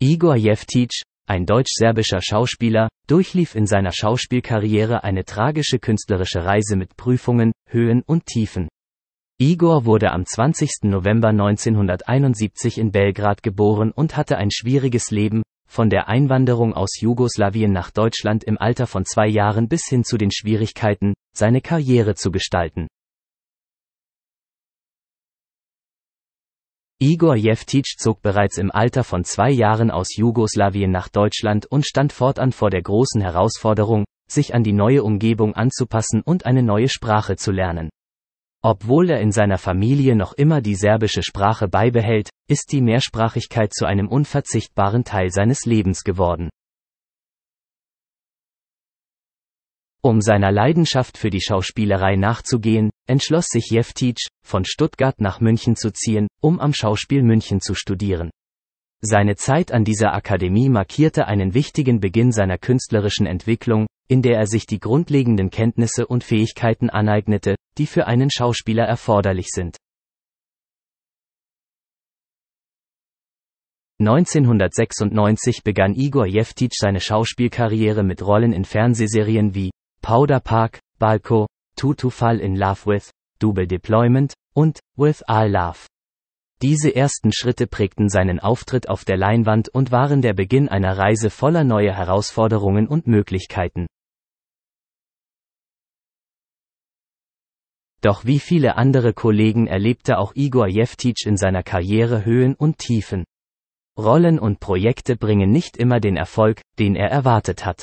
Igor Jevtic, ein deutsch-serbischer Schauspieler, durchlief in seiner Schauspielkarriere eine tragische künstlerische Reise mit Prüfungen, Höhen und Tiefen. Igor wurde am 20. November 1971 in Belgrad geboren und hatte ein schwieriges Leben, von der Einwanderung aus Jugoslawien nach Deutschland im Alter von zwei Jahren bis hin zu den Schwierigkeiten, seine Karriere zu gestalten. Igor Jeftic zog bereits im Alter von zwei Jahren aus Jugoslawien nach Deutschland und stand fortan vor der großen Herausforderung, sich an die neue Umgebung anzupassen und eine neue Sprache zu lernen. Obwohl er in seiner Familie noch immer die serbische Sprache beibehält, ist die Mehrsprachigkeit zu einem unverzichtbaren Teil seines Lebens geworden. Um seiner Leidenschaft für die Schauspielerei nachzugehen, entschloss sich Jeftić, von Stuttgart nach München zu ziehen, um am Schauspiel München zu studieren. Seine Zeit an dieser Akademie markierte einen wichtigen Beginn seiner künstlerischen Entwicklung, in der er sich die grundlegenden Kenntnisse und Fähigkeiten aneignete, die für einen Schauspieler erforderlich sind. 1996 begann Igor Jeftić seine Schauspielkarriere mit Rollen in Fernsehserien wie Powder Park, Balco, Tutu Fall in Love with, Double Deployment und With All Love. Diese ersten Schritte prägten seinen Auftritt auf der Leinwand und waren der Beginn einer Reise voller neuer Herausforderungen und Möglichkeiten. Doch wie viele andere Kollegen erlebte auch Igor Jeftic in seiner Karriere Höhen und Tiefen. Rollen und Projekte bringen nicht immer den Erfolg, den er erwartet hat.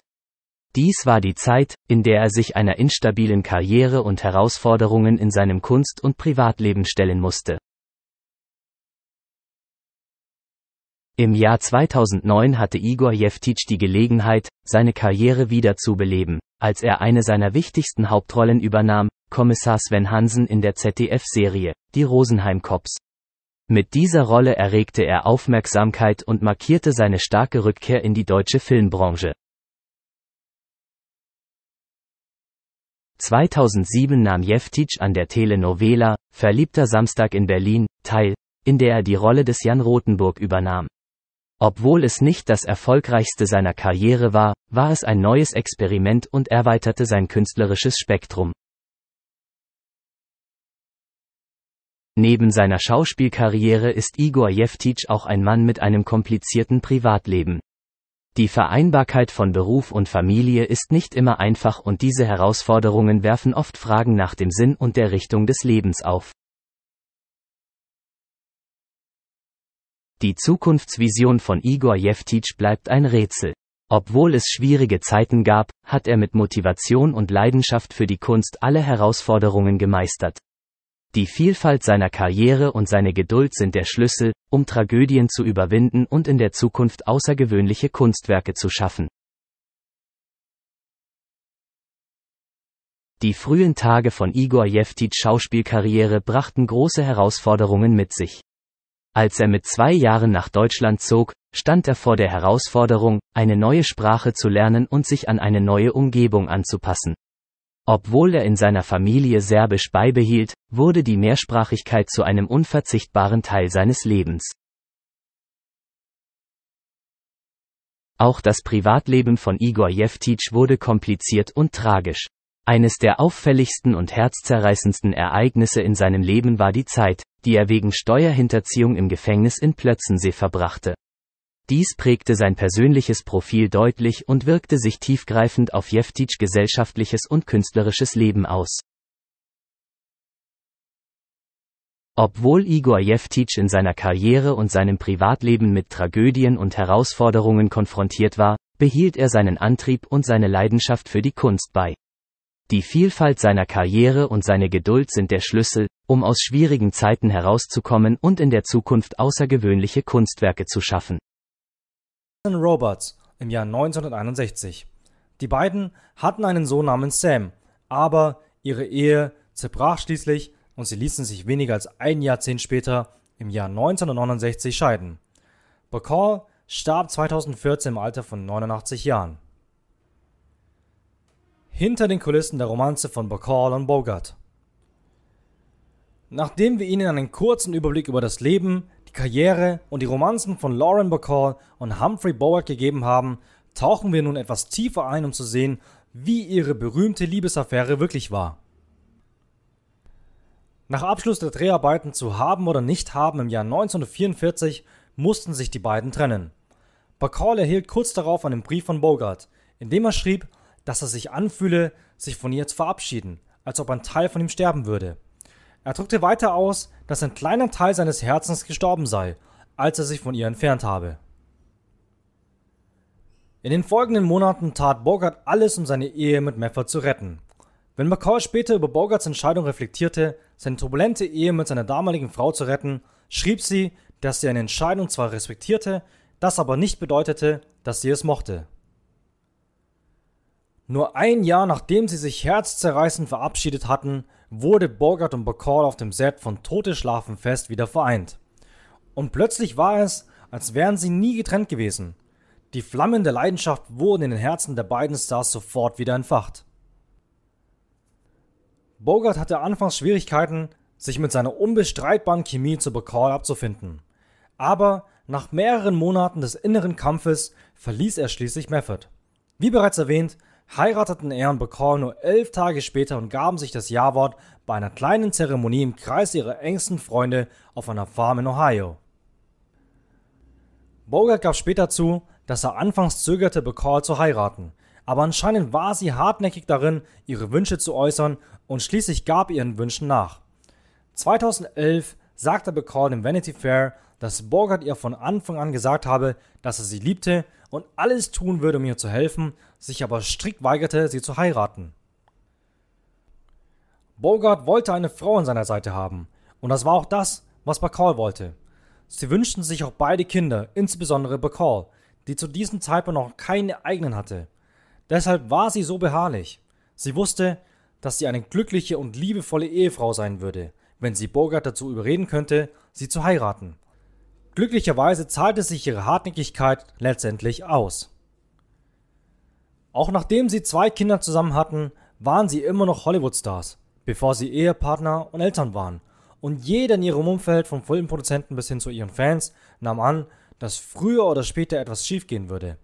Dies war die Zeit, in der er sich einer instabilen Karriere und Herausforderungen in seinem Kunst- und Privatleben stellen musste. Im Jahr 2009 hatte Igor Jevtich die Gelegenheit, seine Karriere wieder zu beleben, als er eine seiner wichtigsten Hauptrollen übernahm, Kommissar Sven Hansen in der ZDF-Serie, die Rosenheim Cops. Mit dieser Rolle erregte er Aufmerksamkeit und markierte seine starke Rückkehr in die deutsche Filmbranche. 2007 nahm Jeftic an der Telenovela Verliebter Samstag in Berlin teil, in der er die Rolle des Jan Rothenburg übernahm. Obwohl es nicht das erfolgreichste seiner Karriere war, war es ein neues Experiment und erweiterte sein künstlerisches Spektrum. Neben seiner Schauspielkarriere ist Igor Jeftic auch ein Mann mit einem komplizierten Privatleben. Die Vereinbarkeit von Beruf und Familie ist nicht immer einfach und diese Herausforderungen werfen oft Fragen nach dem Sinn und der Richtung des Lebens auf. Die Zukunftsvision von Igor Jeftic bleibt ein Rätsel. Obwohl es schwierige Zeiten gab, hat er mit Motivation und Leidenschaft für die Kunst alle Herausforderungen gemeistert. Die Vielfalt seiner Karriere und seine Geduld sind der Schlüssel, um Tragödien zu überwinden und in der Zukunft außergewöhnliche Kunstwerke zu schaffen. Die frühen Tage von Igor Jeftits Schauspielkarriere brachten große Herausforderungen mit sich. Als er mit zwei Jahren nach Deutschland zog, stand er vor der Herausforderung, eine neue Sprache zu lernen und sich an eine neue Umgebung anzupassen. Obwohl er in seiner Familie Serbisch beibehielt, wurde die Mehrsprachigkeit zu einem unverzichtbaren Teil seines Lebens. Auch das Privatleben von Igor Jeftic wurde kompliziert und tragisch. Eines der auffälligsten und herzzerreißendsten Ereignisse in seinem Leben war die Zeit, die er wegen Steuerhinterziehung im Gefängnis in Plötzensee verbrachte. Dies prägte sein persönliches Profil deutlich und wirkte sich tiefgreifend auf Jeftitsch gesellschaftliches und künstlerisches Leben aus. Obwohl Igor Jeftitsch in seiner Karriere und seinem Privatleben mit Tragödien und Herausforderungen konfrontiert war, behielt er seinen Antrieb und seine Leidenschaft für die Kunst bei. Die Vielfalt seiner Karriere und seine Geduld sind der Schlüssel, um aus schwierigen Zeiten herauszukommen und in der Zukunft außergewöhnliche Kunstwerke zu schaffen. Roberts im Jahr 1961. Die beiden hatten einen Sohn namens Sam, aber ihre Ehe zerbrach schließlich und sie ließen sich weniger als ein Jahrzehnt später im Jahr 1969 scheiden. Bacall starb 2014 im Alter von 89 Jahren. Hinter den Kulissen der Romanze von Bacall und Bogart. Nachdem wir Ihnen einen kurzen Überblick über das Leben, Karriere und die Romanzen von Lauren Bacall und Humphrey Bogart gegeben haben, tauchen wir nun etwas tiefer ein, um zu sehen, wie ihre berühmte Liebesaffäre wirklich war. Nach Abschluss der Dreharbeiten zu Haben oder Nicht-Haben im Jahr 1944 mussten sich die beiden trennen. Bacall erhielt kurz darauf einen Brief von Bogart, in dem er schrieb, dass er sich anfühle, sich von ihr zu verabschieden, als ob ein Teil von ihm sterben würde. Er drückte weiter aus, dass ein kleiner Teil seines Herzens gestorben sei, als er sich von ihr entfernt habe. In den folgenden Monaten tat Bogart alles, um seine Ehe mit Meffer zu retten. Wenn McCall später über Bogarts Entscheidung reflektierte, seine turbulente Ehe mit seiner damaligen Frau zu retten, schrieb sie, dass sie eine Entscheidung zwar respektierte, das aber nicht bedeutete, dass sie es mochte. Nur ein Jahr nachdem sie sich herzzerreißend verabschiedet hatten, wurde Bogart und Bacall auf dem Set von Tote schlafen fest wieder vereint. Und plötzlich war es, als wären sie nie getrennt gewesen. Die Flammen der Leidenschaft wurden in den Herzen der beiden Stars sofort wieder entfacht. Bogart hatte anfangs Schwierigkeiten, sich mit seiner unbestreitbaren Chemie zu Bacall abzufinden. Aber nach mehreren Monaten des inneren Kampfes verließ er schließlich Method. Wie bereits erwähnt, heirateten er und Bacall nur elf Tage später und gaben sich das Jawort bei einer kleinen Zeremonie im Kreis ihrer engsten Freunde auf einer Farm in Ohio. Bogart gab später zu, dass er anfangs zögerte, Bacall zu heiraten, aber anscheinend war sie hartnäckig darin, ihre Wünsche zu äußern und schließlich gab ihren Wünschen nach. 2011 sagte Bacall im Vanity Fair, dass Bogart ihr von Anfang an gesagt habe, dass er sie liebte und alles tun würde, um ihr zu helfen, sich aber strikt weigerte, sie zu heiraten. Bogart wollte eine Frau an seiner Seite haben, und das war auch das, was Bacall wollte. Sie wünschten sich auch beide Kinder, insbesondere Bacall, die zu diesem Zeitpunkt noch keine eigenen hatte. Deshalb war sie so beharrlich. Sie wusste, dass sie eine glückliche und liebevolle Ehefrau sein würde, wenn sie Bogart dazu überreden könnte, sie zu heiraten. Glücklicherweise zahlte sich ihre Hartnäckigkeit letztendlich aus. Auch nachdem sie zwei Kinder zusammen hatten, waren sie immer noch Hollywood-Stars, bevor sie Ehepartner und Eltern waren. Und jeder in ihrem Umfeld, vom Filmproduzenten bis hin zu ihren Fans, nahm an, dass früher oder später etwas schiefgehen würde.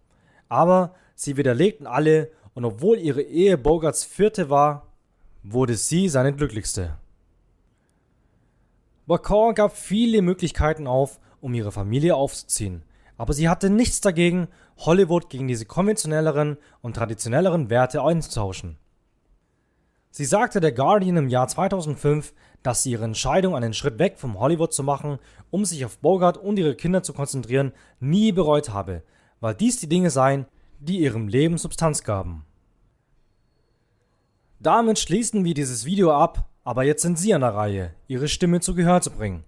Aber sie widerlegten alle und obwohl ihre Ehe Bogarts vierte war, wurde sie seine glücklichste. Bacall gab viele Möglichkeiten auf, um ihre Familie aufzuziehen. Aber sie hatte nichts dagegen, Hollywood gegen diese konventionelleren und traditionelleren Werte einzutauschen. Sie sagte der Guardian im Jahr 2005, dass sie ihre Entscheidung, einen Schritt weg vom Hollywood zu machen, um sich auf Bogart und ihre Kinder zu konzentrieren, nie bereut habe, weil dies die Dinge seien, die ihrem Leben Substanz gaben. Damit schließen wir dieses Video ab aber jetzt sind Sie an der Reihe, Ihre Stimme zu Gehör zu bringen.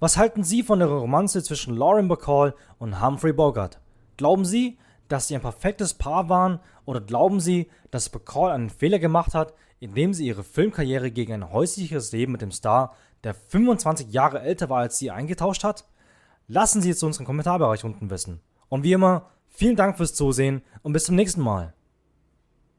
Was halten Sie von der Romanze zwischen Lauren Bacall und Humphrey Bogart? Glauben Sie, dass sie ein perfektes Paar waren oder glauben Sie, dass Bacall einen Fehler gemacht hat, indem sie ihre Filmkarriere gegen ein häusliches Leben mit dem Star, der 25 Jahre älter war als sie, eingetauscht hat? Lassen Sie es uns im Kommentarbereich unten wissen. Und wie immer, vielen Dank fürs Zusehen und bis zum nächsten Mal.